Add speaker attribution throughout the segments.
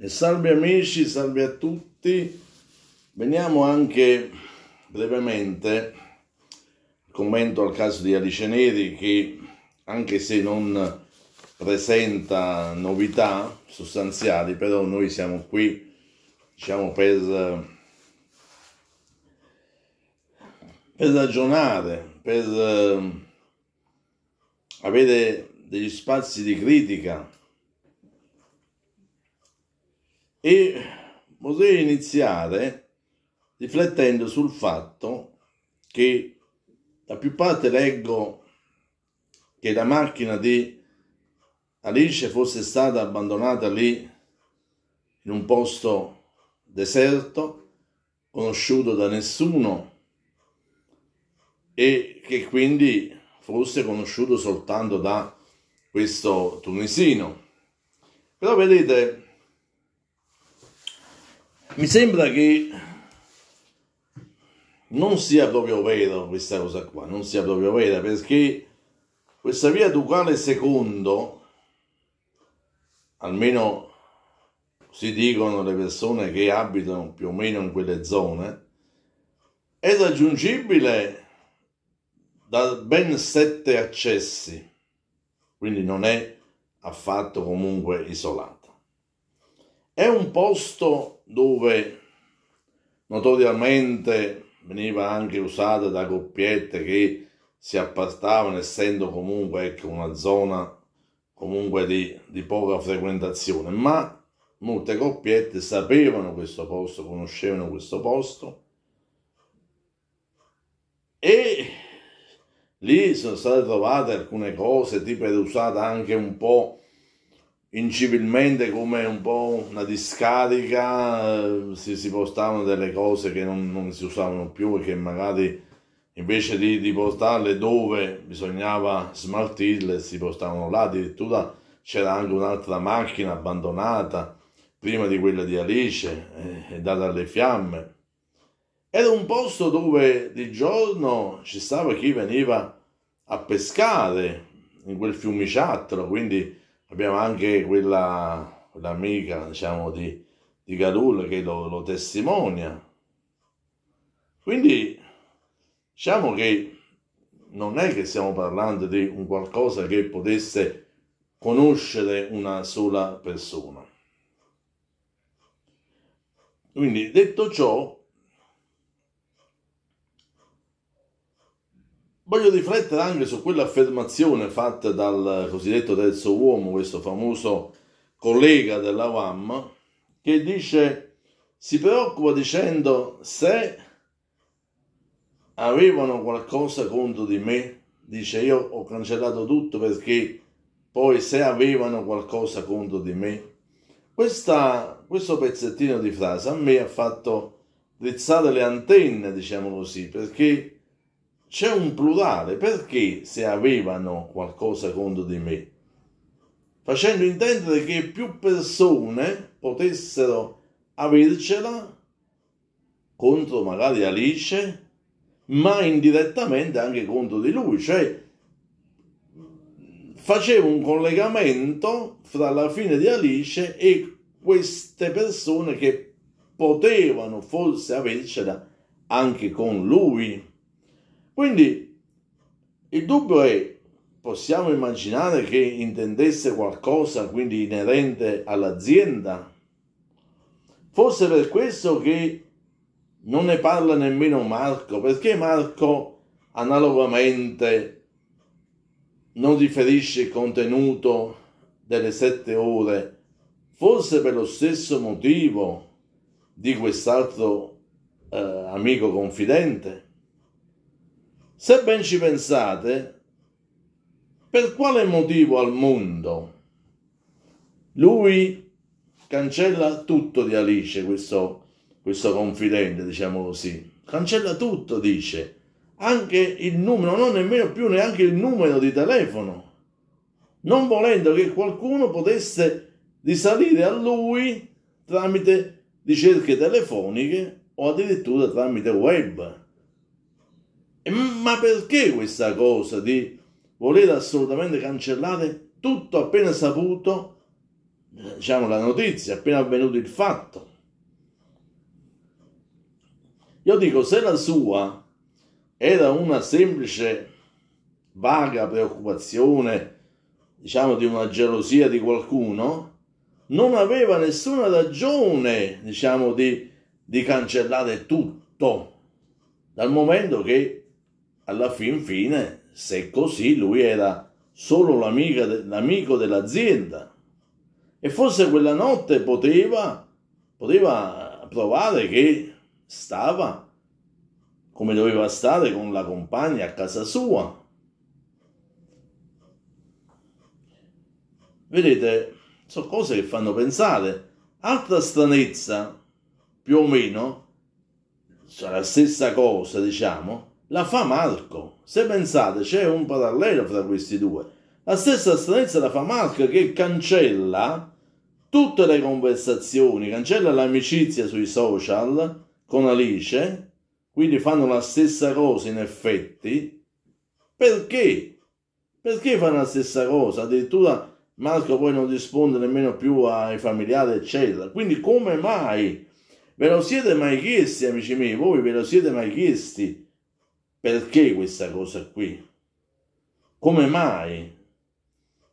Speaker 1: E salve amici, salve a tutti. Veniamo anche brevemente commento al caso di Alice Neri che anche se non presenta novità sostanziali, però noi siamo qui diciamo per, per ragionare, per eh, avere degli spazi di critica e potrei iniziare riflettendo sul fatto che da più parte leggo che la macchina di Alice fosse stata abbandonata lì in un posto deserto, conosciuto da nessuno e che quindi fosse conosciuto soltanto da questo tunisino. Però vedete, mi sembra che non sia proprio vero questa cosa qua, non sia proprio vera perché questa via Ducale secondo, almeno si dicono le persone che abitano più o meno in quelle zone, è raggiungibile da ben sette accessi, quindi non è affatto comunque isolato. È un posto dove notoriamente veniva anche usata da coppiette che si appartavano essendo comunque ecco, una zona comunque di, di, poca frequentazione ma molte coppiette sapevano questo posto conoscevano questo posto e lì sono state trovate alcune cose tipo era usata anche un po' incivilmente come un po' una discarica, eh, si, si postavano delle cose che non, non, si usavano più e che magari invece di, di portarle dove bisognava smaltirle si postavano là, addirittura c'era anche un'altra macchina abbandonata prima di quella di Alice eh, data alle fiamme. Era un posto dove di giorno ci stava chi veniva a pescare in quel fiumiciattolo, quindi abbiamo anche quella, l'amica diciamo, di, di Gadul che lo, lo testimonia. Quindi diciamo che non è che stiamo parlando di un qualcosa che potesse conoscere una sola persona. Quindi detto ciò, Voglio riflettere anche su quell'affermazione fatta dal cosiddetto terzo uomo, questo famoso collega della WAM, che dice, si preoccupa dicendo se avevano qualcosa contro di me, dice io ho cancellato tutto perché poi se avevano qualcosa contro di me. Questa, questo pezzettino di frase a me ha fatto drizzare le antenne, diciamo così, perché c'è un plurale, perché se avevano qualcosa contro di me? Facendo intendere che più persone potessero avercela contro magari Alice, ma indirettamente anche contro di lui, cioè faceva un collegamento fra la fine di Alice e queste persone che potevano forse avercela anche con lui. Quindi il dubbio è, possiamo immaginare che intendesse qualcosa quindi inerente all'azienda? Forse per questo che non ne parla nemmeno Marco, perché Marco analogamente non riferisce il contenuto delle sette ore, forse per lo stesso motivo di quest'altro eh, amico confidente. Se ben ci pensate, per quale motivo al mondo lui cancella tutto di Alice, questo, questo confidente, diciamo così, cancella tutto, dice, anche il numero, non nemmeno più neanche il numero di telefono, non volendo che qualcuno potesse risalire a lui tramite ricerche telefoniche o addirittura tramite web. Ma perché questa cosa di voler assolutamente cancellare tutto appena saputo, eh, diciamo la notizia, appena avvenuto il fatto? Io dico, se la sua era una semplice vaga preoccupazione, diciamo di una gelosia di qualcuno, non aveva nessuna ragione, diciamo, di, di cancellare tutto, dal momento che alla fin fine, se così, lui era solo l'amico dell'azienda. E forse quella notte poteva, poteva provare che stava come doveva stare con la compagna a casa sua. Vedete, sono cose che fanno pensare. Altra stranezza, più o meno, cioè la stessa cosa, diciamo, la fa Marco. Se pensate c'è un parallelo fra questi due. La stessa stranezza la fa Marco che cancella tutte le conversazioni, cancella l'amicizia sui social con Alice, quindi fanno la stessa cosa in effetti. Perché? Perché fanno la stessa cosa? Addirittura Marco poi non risponde nemmeno più ai familiari, eccetera. Quindi come mai? Ve lo siete mai chiesti, amici miei? Voi ve lo siete mai chiesti? Perché questa cosa qui? Come mai?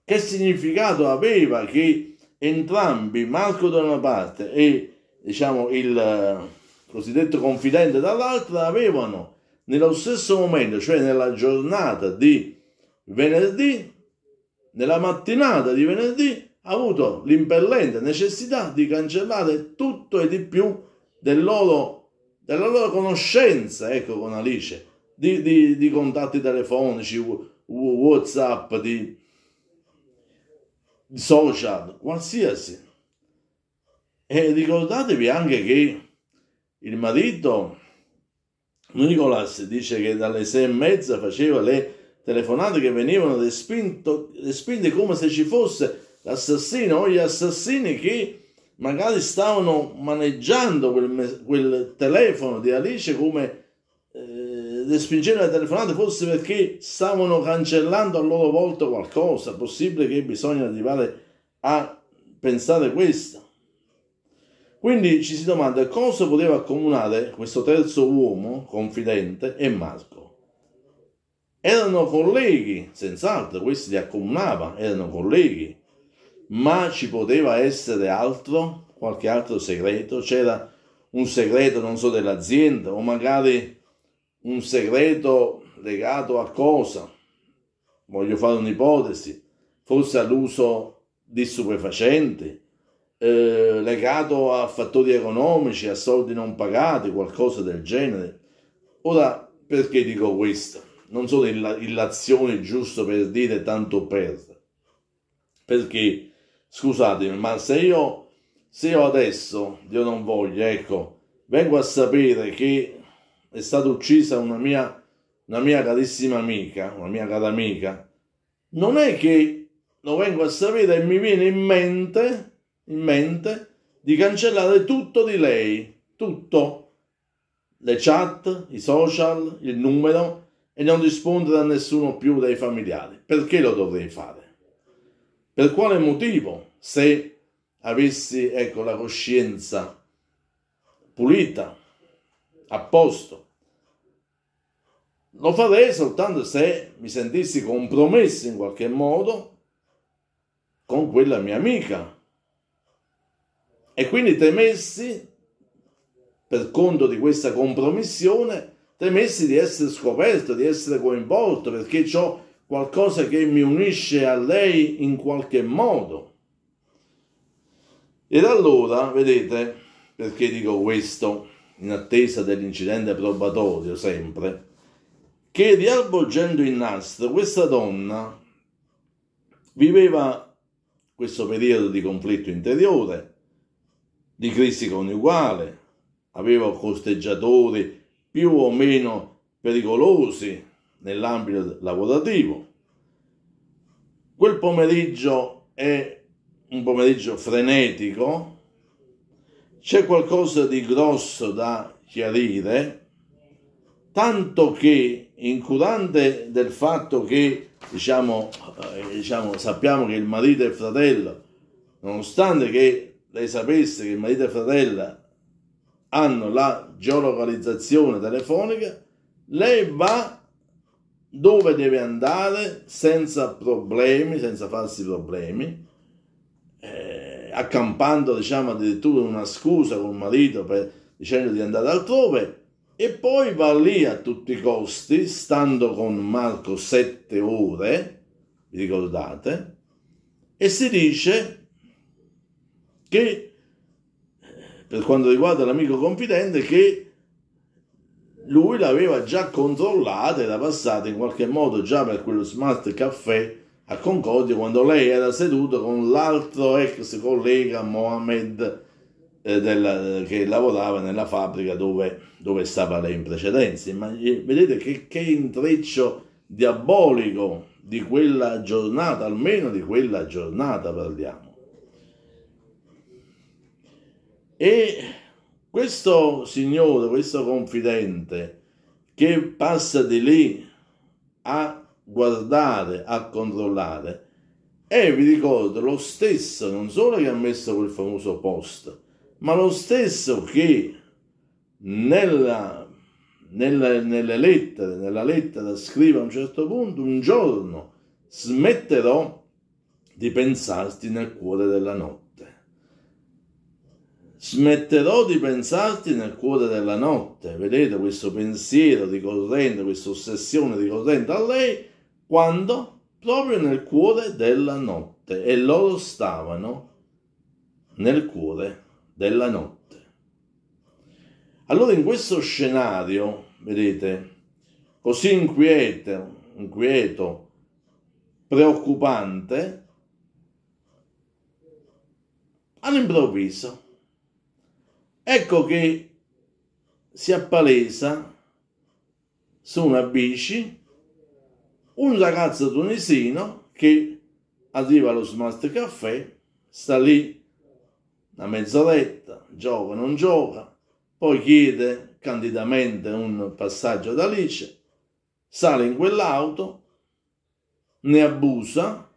Speaker 1: Che significato aveva che entrambi, Marco da una parte e diciamo il eh, cosiddetto confidente dall'altra, avevano nello stesso momento, cioè nella giornata di venerdì, nella mattinata di venerdì, avuto l'impellente necessità di cancellare tutto e di più del loro, della loro conoscenza, ecco, con Alice, di, di, di contatti telefonici, Whatsapp, di, di social, qualsiasi. E ricordatevi anche che il marito Nicolas dice che dalle sei e mezza faceva le telefonate che venivano respinto, respinte come se ci fosse l'assassino o gli assassini che magari stavano maneggiando quel, quel telefono di Alice come respingere le telefonate forse perché stavano cancellando a loro volta qualcosa, possibile che bisogna arrivare a pensare questo. Quindi ci si domanda cosa poteva accomunare questo terzo uomo, confidente, e Marco. Erano colleghi, senz'altro, questi li accomunava, erano colleghi, ma ci poteva essere altro, qualche altro segreto, c'era un segreto, non so, dell'azienda o magari un segreto legato a cosa? Voglio fare un'ipotesi, forse all'uso di stupefacenti, eh, legato a fattori economici, a soldi non pagati, qualcosa del genere. Ora, perché dico questo? Non sono illazioni giusto per dire tanto per. Perché, scusatemi, ma se io, se io adesso, Dio non voglia, ecco, vengo a sapere che è stata uccisa una mia, una mia carissima amica, una mia cara amica, non è che lo vengo a sapere e mi viene in mente, in mente di cancellare tutto di lei, tutto, le chat, i social, il numero e non rispondere a nessuno più dei familiari. Perché lo dovrei fare? Per quale motivo? Se avessi ecco, la coscienza pulita, a posto, lo farei soltanto se mi sentissi compromesso in qualche modo con quella mia amica e quindi temessi, per conto di questa compromissione, temessi di essere scoperto, di essere coinvolto, perché ho qualcosa che mi unisce a lei in qualche modo. Ed allora, vedete, perché dico questo, in attesa dell'incidente probatorio sempre, che rialvolgendo il nastro, questa donna viveva questo periodo di conflitto interiore, di crisi coniugale, aveva costeggiatori più o meno pericolosi nell'ambito lavorativo. Quel pomeriggio è un pomeriggio frenetico, c'è qualcosa di grosso da chiarire, tanto che incurante del fatto che diciamo, eh, diciamo, sappiamo che il marito e il fratello, nonostante che lei sapesse che il marito e il fratello hanno la geolocalizzazione telefonica, lei va dove deve andare senza problemi, senza farsi problemi, eh, accampando diciamo addirittura una scusa col marito per, dicendo di andare altrove e poi va lì a tutti i costi, stando con Marco sette ore, vi ricordate, e si dice che, per quanto riguarda l'amico confidente, che lui l'aveva già controllata, era passata in qualche modo già per quello smart caffè a Concordia quando lei era seduta con l'altro ex collega Mohamed eh, della, che lavorava nella fabbrica dove, dove stava lei in precedenza. Ma, vedete che, che intreccio diabolico di quella giornata, almeno di quella giornata parliamo. E questo signore, questo confidente che passa di lì a guardare, a controllare, e vi ricordo, lo stesso, non solo che ha messo quel famoso post, ma lo stesso che nella, nella, nelle lettere, nella lettera scrive a un certo punto, un giorno smetterò di pensarti nel cuore della notte. Smetterò di pensarti nel cuore della notte. Vedete questo pensiero ricorrente, questa ossessione ricorrente a lei, quando? Proprio nel cuore della notte. E loro stavano nel cuore della notte della notte. Allora in questo scenario, vedete, così inquieto, inquieto preoccupante, all'improvviso, ecco che si appalesa su una bici un ragazzo tunisino che arriva allo smart caffè, sta lì una mezz'oretta, gioca, non gioca, poi chiede candidamente un passaggio ad Alice, sale in quell'auto, ne abusa,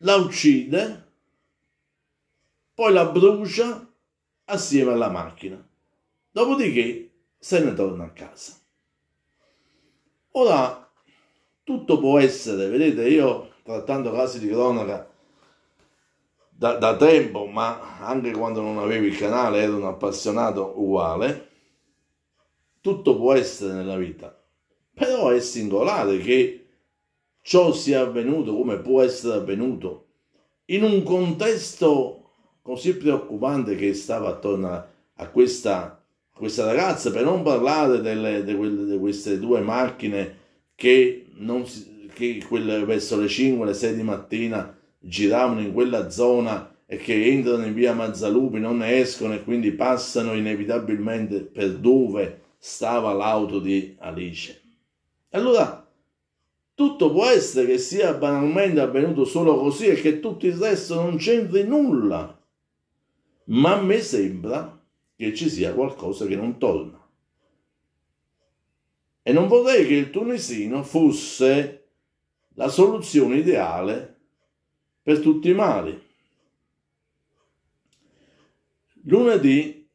Speaker 1: la uccide, poi la brucia assieme alla macchina. Dopodiché se ne torna a casa. Ora, tutto può essere, vedete, io trattando casi di cronaca da, da tempo, ma anche quando non avevi il canale ero un appassionato uguale, tutto può essere nella vita, però è singolare che ciò sia avvenuto come può essere avvenuto in un contesto così preoccupante che stava attorno a questa, questa ragazza, per non parlare delle, de quelle, de queste due macchine che, non si, che quelle verso le 5, le 6 di mattina giravano in quella zona e che entrano in via Mazzalupi non ne escono e quindi passano inevitabilmente per dove stava l'auto di Alice. Allora, tutto può essere che sia banalmente avvenuto solo così e che tutto il resto non c'entri nulla, ma a me sembra che ci sia qualcosa che non torna. E non vorrei che il tunisino fosse la soluzione ideale per tutti i mali. Lunedì,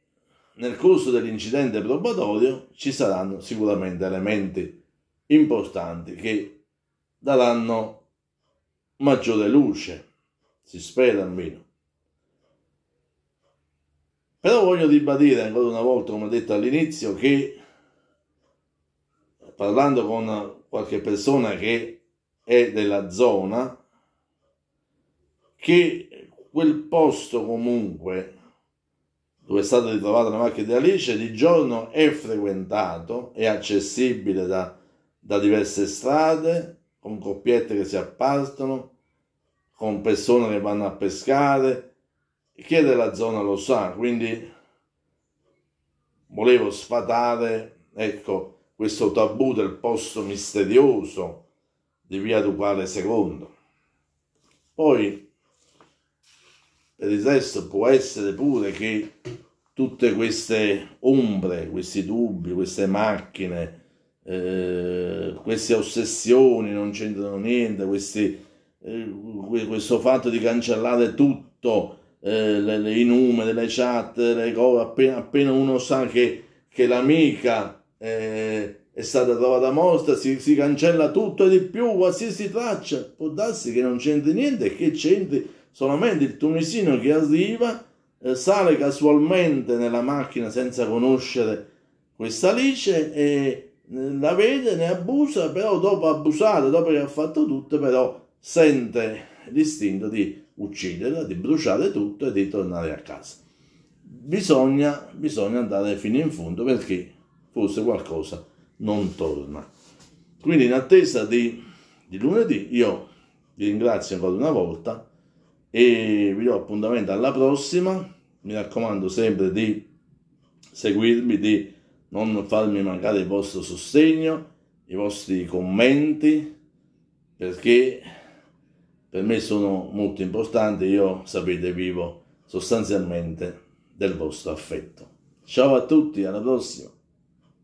Speaker 1: nel corso dell'incidente probatorio, ci saranno sicuramente elementi importanti che daranno maggiore luce, si spera almeno. Però voglio ribadire ancora una volta, come detto all'inizio, che parlando con qualche persona che è della zona, che quel posto comunque dove è stata ritrovata la macchina di Alice di giorno è frequentato, è accessibile da, da diverse strade, con coppiette che si appartono, con persone che vanno a pescare, chi è della zona lo sa, quindi volevo sfatare ecco, questo tabù del posto misterioso di via Duquale II. Poi il resto può essere pure che tutte queste ombre, questi dubbi, queste macchine, eh, queste ossessioni non c'entrano niente, questi, eh, questo fatto di cancellare tutto, eh, le, le, i numeri, le chat, le cose, appena, appena uno sa che, che l'amica eh, è stata trovata morta, si, si cancella tutto e di più, qualsiasi traccia, può darsi che non c'entri niente e che c'entri solamente il tunisino che arriva eh, sale casualmente nella macchina senza conoscere questa Alice e eh, la vede, ne abusa, però dopo abusata, dopo che ha fatto tutto, però sente l'istinto di ucciderla, di bruciare tutto e di tornare a casa. Bisogna, bisogna andare fino in fondo perché forse qualcosa non torna. Quindi in attesa di, di lunedì io vi ringrazio ancora una volta e vi do appuntamento alla prossima. Mi raccomando sempre di seguirmi, di non farmi mancare il vostro sostegno, i vostri commenti, perché per me sono molto importanti. Io, sapete, vivo sostanzialmente del vostro affetto. Ciao a tutti, alla prossima!